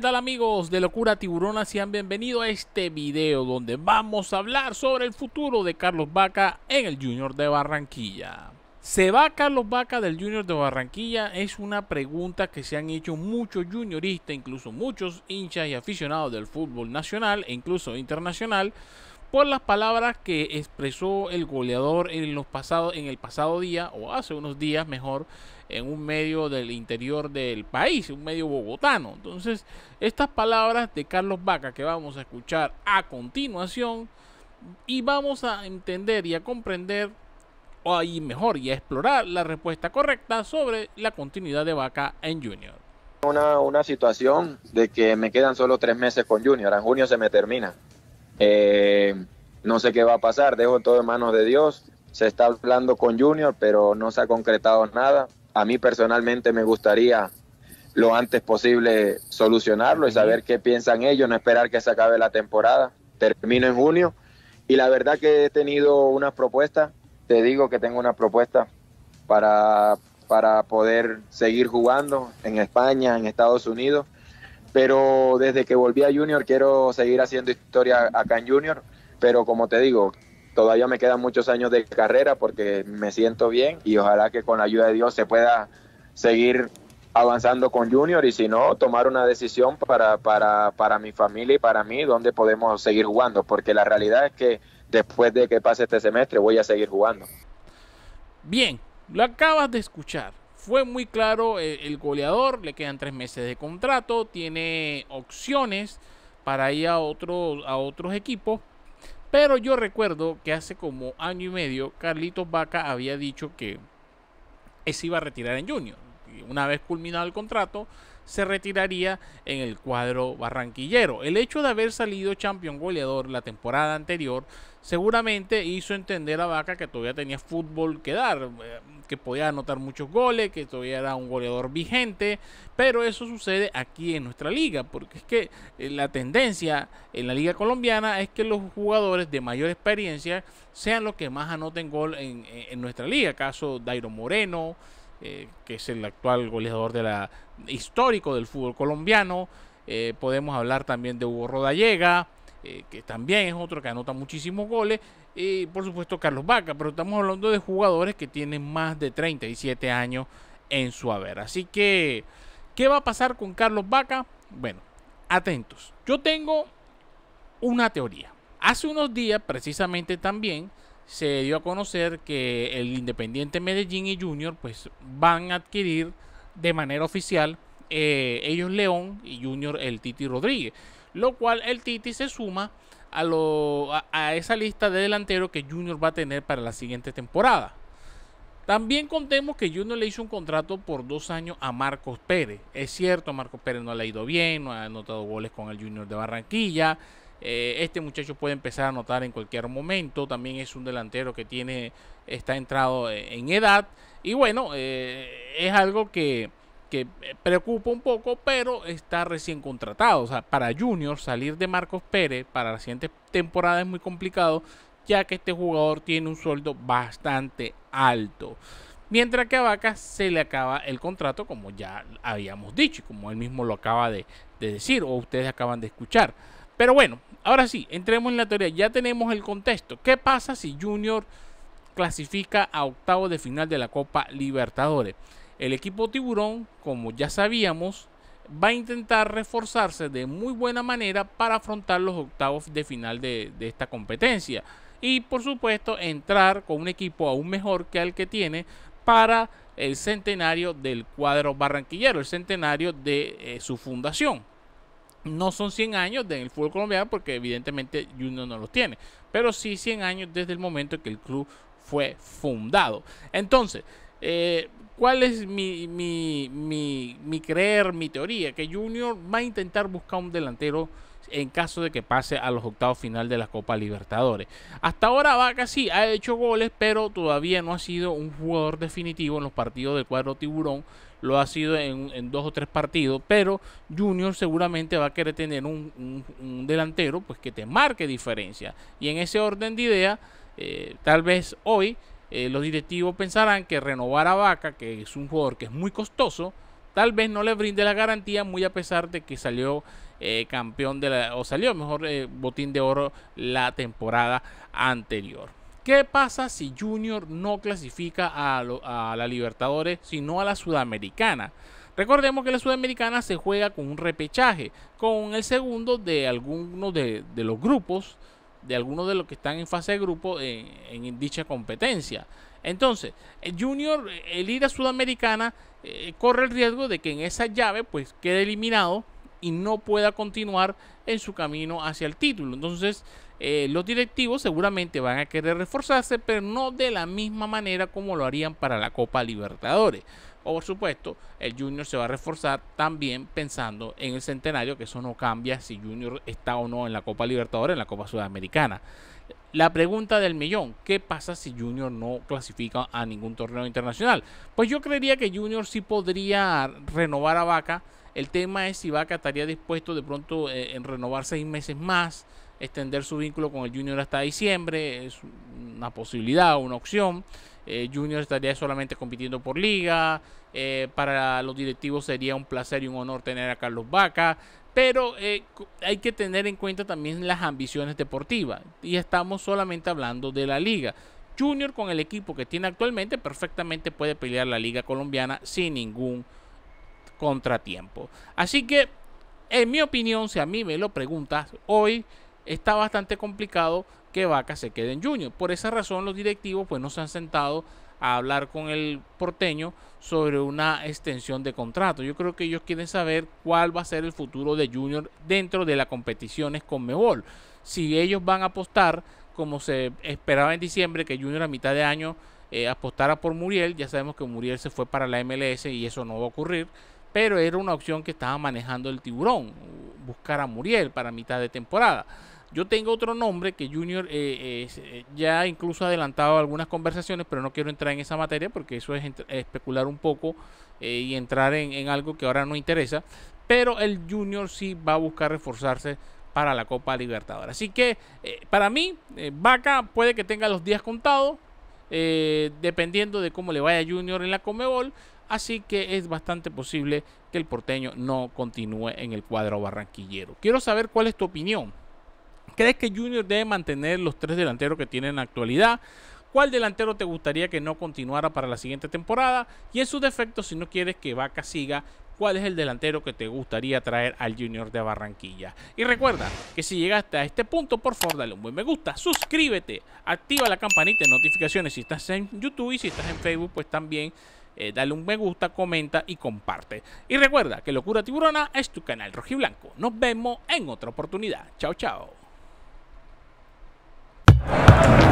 ¿Qué tal amigos de Locura Tiburona? Sean bienvenidos a este video donde vamos a hablar sobre el futuro de Carlos Vaca en el Junior de Barranquilla. ¿Se va Carlos Vaca del Junior de Barranquilla? Es una pregunta que se han hecho muchos junioristas, incluso muchos hinchas y aficionados del fútbol nacional e incluso internacional por las palabras que expresó el goleador en, los en el pasado día, o hace unos días mejor, en un medio del interior del país, un medio bogotano. Entonces, estas palabras de Carlos Vaca que vamos a escuchar a continuación y vamos a entender y a comprender, o ahí mejor, y a explorar la respuesta correcta sobre la continuidad de Vaca en Junior. Una, una situación de que me quedan solo tres meses con Junior, en junio se me termina eh, no sé qué va a pasar, dejo todo en manos de Dios. Se está hablando con Junior, pero no se ha concretado nada. A mí personalmente me gustaría lo antes posible solucionarlo y saber qué piensan ellos, no esperar que se acabe la temporada. Termino en junio y la verdad que he tenido unas propuestas, te digo que tengo una propuesta para, para poder seguir jugando en España, en Estados Unidos pero desde que volví a Junior quiero seguir haciendo historia acá en Junior, pero como te digo, todavía me quedan muchos años de carrera porque me siento bien y ojalá que con la ayuda de Dios se pueda seguir avanzando con Junior y si no, tomar una decisión para, para, para mi familia y para mí, donde podemos seguir jugando, porque la realidad es que después de que pase este semestre voy a seguir jugando. Bien, lo acabas de escuchar. Fue muy claro eh, el, goleador, le quedan tres meses de contrato, tiene opciones para ir a, otro, a otros equipos. Pero yo recuerdo que hace como año y medio Carlitos Vaca había dicho que se iba a retirar en Junior. Una vez culminado el contrato, se retiraría en el cuadro barranquillero. El hecho de haber salido campeón goleador la temporada anterior seguramente hizo entender a Vaca que todavía tenía fútbol que dar que podía anotar muchos goles, que todavía era un goleador vigente, pero eso sucede aquí en nuestra liga, porque es que eh, la tendencia en la liga colombiana es que los jugadores de mayor experiencia sean los que más anoten gol en, en nuestra liga, caso Dairo Moreno, eh, que es el actual goleador de la, histórico del fútbol colombiano, eh, podemos hablar también de Hugo Rodallega, eh, que también es otro que anota muchísimos goles, y por supuesto Carlos Vaca, pero estamos hablando de jugadores que tienen más de 37 años en su haber. Así que, ¿qué va a pasar con Carlos Vaca? Bueno, atentos. Yo tengo una teoría. Hace unos días, precisamente también, se dio a conocer que el Independiente Medellín y Junior pues van a adquirir de manera oficial eh, ellos León y Junior el Titi Rodríguez. Lo cual el Titi se suma a, esa lista de delanteros que Junior va a tener para la siguiente temporada. También contemos que Junior le hizo un contrato por dos años a Marcos Pérez. Es cierto, Marcos Pérez no le ha leído bien, no ha anotado goles con el Junior de Barranquilla. Eh, este muchacho puede empezar a anotar en cualquier momento. También es un delantero que tiene, está entrado en edad. Y bueno, eh, es algo que que eh, preocupa un poco, pero está recién contratado. O sea, para Junior salir de Marcos Pérez para la siguiente temporada es muy complicado, ya que este jugador tiene un sueldo bastante alto. Mientras que a Vaca se le acaba el contrato, como ya habíamos dicho, y como él mismo lo acaba de, de decir o ustedes acaban de escuchar. Pero bueno, ahora sí, entremos en la teoría. Ya tenemos el contexto. ¿Qué pasa si Junior clasifica a octavo de final de la Copa Libertadores? El equipo tiburón, como ya sabíamos, va a intentar reforzarse de muy buena manera para afrontar los octavos de final de, esta competencia. Y por supuesto entrar con un equipo aún mejor que el que tiene para el centenario del cuadro barranquillero, el centenario de eh, su fundación. No son 100 años del fútbol colombiano porque evidentemente Junior no los tiene, pero sí 100 años desde el momento en que el club fue fundado. Entonces, eh, ¿Cuál es mi, mi, mi, creer, mi teoría? Que Junior va a intentar buscar un delantero en caso de que pase a los octavos final de la Copa Libertadores. Hasta ahora Vaca sí ha hecho goles, pero todavía no ha sido un jugador definitivo en los partidos del cuadro tiburón. Lo ha sido en, dos o tres partidos, pero Junior seguramente va a querer tener un, delantero pues que te marque diferencia. Y en ese orden de idea, eh, tal vez hoy eh, los directivos pensarán que renovar a Vaca, que es un jugador que es muy costoso, tal vez no le brinde la garantía, muy a pesar de que salió eh, campeón de la, o salió mejor eh, botín de oro la temporada anterior. ¿Qué pasa si Junior no clasifica a, la Libertadores, sino a la Sudamericana? Recordemos que la Sudamericana se juega con un repechaje, con el segundo de algunos de, de los grupos de algunos de los que están en fase de grupo eh, en, dicha competencia. Entonces, el Junior, el ir a Sudamericana, eh, corre el riesgo de que en esa llave pues quede eliminado y no pueda continuar en su camino hacia el título. Entonces, eh, los directivos seguramente van a querer reforzarse, pero no de la misma manera como lo harían para la Copa Libertadores. O por supuesto, el Junior se va a reforzar también pensando en el centenario, que eso no cambia si Junior está o no en la Copa Libertadores, en la Copa Sudamericana. La pregunta del millón, ¿qué pasa si Junior no clasifica a ningún torneo internacional? Pues yo creería que Junior sí podría renovar a Vaca. El tema es si Vaca estaría dispuesto de pronto eh, en renovar seis meses más extender su vínculo con el Junior hasta diciembre, es una posibilidad, una opción. Eh, junior estaría solamente compitiendo por liga, eh, para los directivos sería un placer y un honor tener a Carlos Vaca, pero eh, hay que tener en cuenta también las ambiciones deportivas y estamos solamente hablando de la liga. Junior con el equipo que tiene actualmente perfectamente puede pelear la liga colombiana sin ningún contratiempo. Así que, en mi opinión, si a mí me lo preguntas, hoy está bastante complicado que Vaca se quede en Junior. Por esa razón los directivos pues no se han sentado a hablar con el porteño sobre una extensión de contrato. Yo creo que ellos quieren saber cuál va a ser el futuro de Junior dentro de las competiciones con Mebol. Si ellos van a apostar, como se esperaba en diciembre, que Junior a mitad de año eh, apostara por Muriel, ya sabemos que Muriel se fue para la MLS y eso no va a ocurrir, pero era una opción que estaba manejando el tiburón, buscar a Muriel para mitad de temporada. Yo tengo otro nombre que Junior eh, eh, eh ya incluso ha adelantado algunas conversaciones, pero no quiero entrar en esa materia porque eso es especular un poco eh, y entrar en, algo que ahora no interesa. Pero el Junior sí va a buscar reforzarse para la Copa Libertadores. Así que para mí, Vaca puede que tenga los días contados, dependiendo de cómo le vaya Junior en la Comebol. Así que es bastante posible que el porteño no continúe en el cuadro barranquillero. Quiero saber cuál es tu opinión ¿Crees que Junior debe mantener los tres delanteros que tiene en la actualidad? ¿Cuál delantero te gustaría que no continuara para la siguiente temporada? Y en su defecto, si no quieres que Vaca siga, ¿cuál es el delantero que te gustaría traer al Junior de Barranquilla? Y recuerda que si llegaste a este punto, por favor, dale un buen me gusta, suscríbete, activa la campanita de notificaciones si estás en YouTube y si estás en Facebook, pues también eh, dale un me gusta, comenta y comparte. Y recuerda que Locura Tiburona es tu canal rojiblanco. Nos vemos en otra oportunidad. Chao, chao. Thank you.